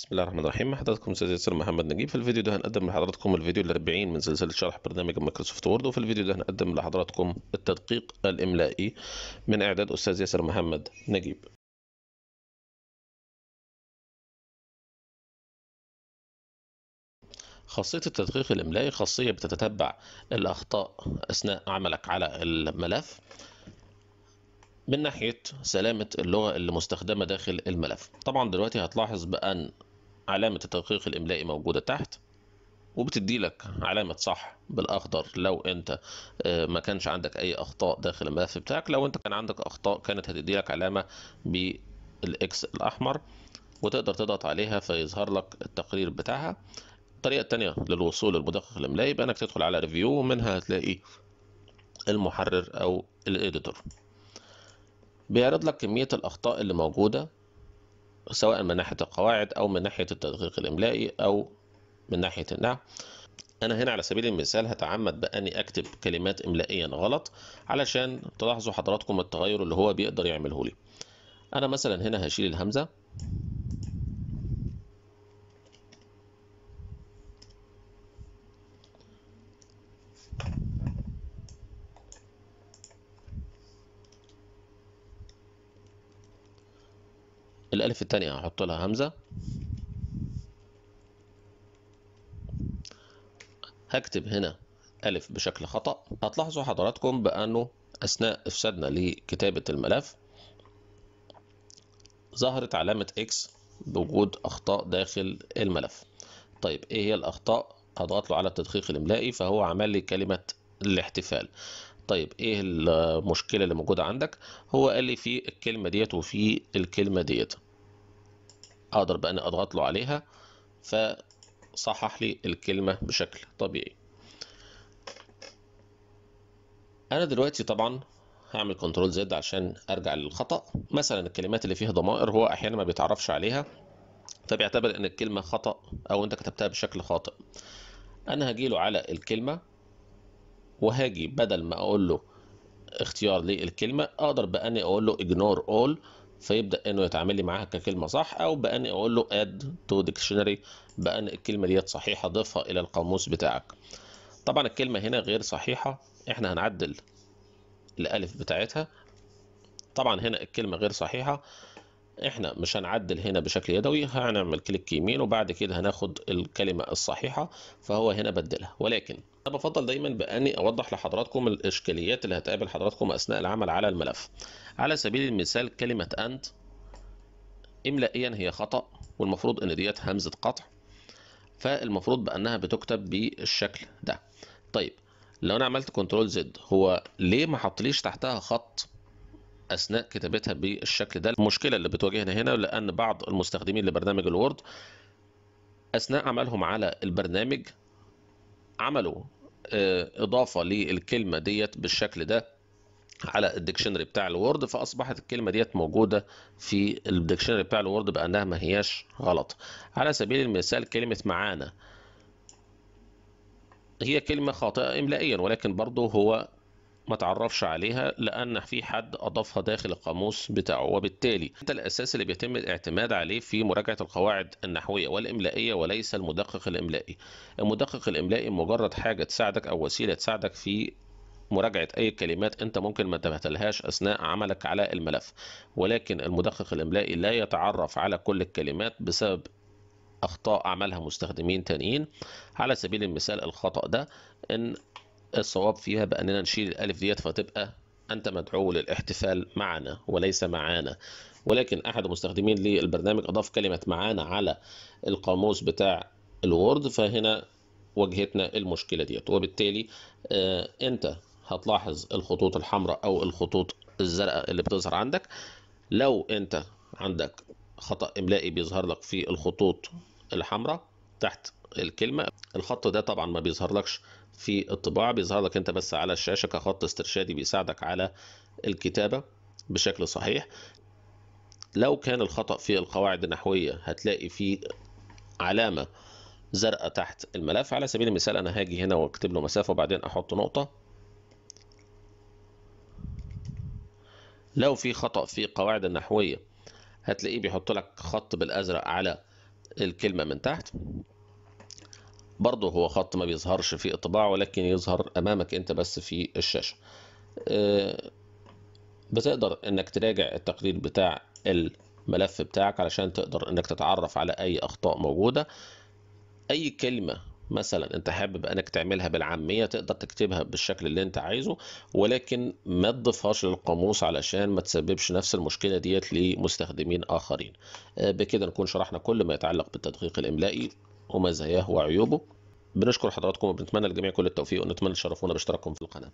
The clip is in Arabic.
بسم الله الرحمن الرحيم حضراتكم استاذ ياسر محمد نجيب في الفيديو ده هنقدم لحضراتكم الفيديو ال40 من سلسله شرح برنامج مايكروسوفت وورد وفي الفيديو ده هنقدم لحضراتكم التدقيق الاملائي من اعداد استاذ ياسر محمد نجيب خاصية التدقيق الإملائي خاصية بتتتبع الأخطاء أثناء عملك على الملف من ناحية سلامة اللغة اللي مستخدمة داخل الملف طبعا دلوقتي هتلاحظ بأن علامة التدقيق الإملائي موجودة تحت وبتدي لك علامة صح بالأخضر لو أنت آه، ما كانش عندك أي أخطاء داخل الملف بتاعك لو أنت كان عندك أخطاء كانت هتدي لك علامة بالإكس الأحمر وتقدر تضغط عليها فيظهر لك التقرير بتاعها الطريقة التانية للوصول للمدقق الإملائي بأنك تدخل على ريفيو ومنها هتلاقي المحرر أو الإيديتور بيعرض لك كمية الأخطاء اللي موجودة سواء من ناحية القواعد أو من ناحية التدقيق الإملائي أو من ناحية النحو أنا هنا على سبيل المثال هتعمد بأني أكتب كلمات إملائيا غلط علشان تلاحظوا حضراتكم التغير اللي هو بيقدر يعمله لي أنا مثلا هنا هشيل الهمزة الألف التانية هحط لها همزة هكتب هنا ألف بشكل خطأ هتلاحظوا حضراتكم بأنه أثناء إفسادنا لكتابة الملف ظهرت علامة إكس بوجود أخطاء داخل الملف طيب إيه هي الأخطاء؟ هضغط له على التدقيق الإملائي فهو عمل لي كلمة الاحتفال طيب ايه المشكله اللي موجوده عندك هو قال لي في الكلمه ديت وفي الكلمه ديت اقدر بقى اني اضغط له عليها فصحح لي الكلمه بشكل طبيعي انا دلوقتي طبعا هعمل كنترول زد عشان ارجع للخطا مثلا الكلمات اللي فيها ضمائر هو احيانا ما بيتعرفش عليها فبيعتبر ان الكلمه خطا او انت كتبتها بشكل خاطئ انا هجيله على الكلمه وهاجي بدل ما اقول له اختيار للكلمه اقدر باني اقول له اجنور اول فيبدا انه يتعامل لي معاها ككلمه صح او باني اقول له اد تو ديكشنري بان الكلمه ديت صحيحه ضيفها الى القاموس بتاعك طبعا الكلمه هنا غير صحيحه احنا هنعدل الالف بتاعتها طبعا هنا الكلمه غير صحيحه احنا مش هنعدل هنا بشكل يدوي هنعمل كليك يمين وبعد كده هناخد الكلمة الصحيحة فهو هنا بدلها ولكن انا بفضل دايما باني اوضح لحضراتكم الاشكاليات اللي هتقابل حضراتكم اثناء العمل على الملف على سبيل المثال كلمة انت املائيا هي خطأ والمفروض ان ديت همزة قطع فالمفروض بانها بتكتب بالشكل ده طيب لو انا عملت كنترول زد هو ليه ما حطليش تحتها خط اثناء كتابتها بالشكل ده المشكله اللي بتواجهنا هنا لان بعض المستخدمين لبرنامج الوورد اثناء عملهم على البرنامج عملوا آه، اضافه للكلمه ديت بالشكل ده على الديكشنري بتاع الوورد فاصبحت الكلمه ديت موجوده في الديكشنري بتاع الوورد بانها ما هياش غلط على سبيل المثال كلمه معانا هي كلمه خاطئه املائيا ولكن برضه هو ما تعرفش عليها لأن في حد أضافها داخل القاموس بتاعه وبالتالي ده الأساس اللي بيتم الاعتماد عليه في مراجعة القواعد النحوية والإملائية وليس المدقق الإملائي المدقق الإملائي مجرد حاجة تساعدك أو وسيلة تساعدك في مراجعة أي كلمات أنت ممكن ما تبهتلهاش أثناء عملك على الملف ولكن المدقق الإملائي لا يتعرف على كل الكلمات بسبب أخطاء عملها مستخدمين تانيين على سبيل المثال الخطأ ده إن الصواب فيها بأننا نشيل الألف ديت فتبقى أنت مدعو للاحتفال معنا وليس معانا ولكن أحد المستخدمين للبرنامج أضاف كلمة معانا على القاموس بتاع الوورد فهنا واجهتنا المشكلة ديت وبالتالي آه، أنت هتلاحظ الخطوط الحمراء أو الخطوط الزرقاء اللي بتظهر عندك لو أنت عندك خطأ إملائي بيظهر لك في الخطوط الحمراء تحت الكلمه الخط ده طبعا ما بيظهرلكش في الطباعه بيظهر لك انت بس على الشاشه كخط استرشادي بيساعدك على الكتابه بشكل صحيح لو كان الخطأ في القواعد النحوية هتلاقي في علامة زرقاء تحت الملف على سبيل المثال أنا هاجي هنا وأكتب له مسافة وبعدين أحط نقطة لو في خطأ في القواعد النحوية هتلاقيه بيحط لك خط بالأزرق على الكلمة من تحت برضه هو خط ما بيظهرش في الطباعة ولكن يظهر أمامك أنت بس في الشاشة آه، بتقدر أنك تراجع التقرير بتاع الملف بتاعك علشان تقدر أنك تتعرف على أي أخطاء موجودة أي كلمة مثلا انت حابب انك تعملها بالعاميه تقدر تكتبها بالشكل اللي انت عايزه ولكن ما تضيفهاش للقاموس علشان ما تسببش نفس المشكله ديت لمستخدمين اخرين آه، بكده نكون شرحنا كل ما يتعلق بالتدقيق الاملائي ومزاياه وعيوبه بنشكر حضراتكم وبنتمنى للجميع كل التوفيق ونتمنى تشرفونا باشتراككم في القناه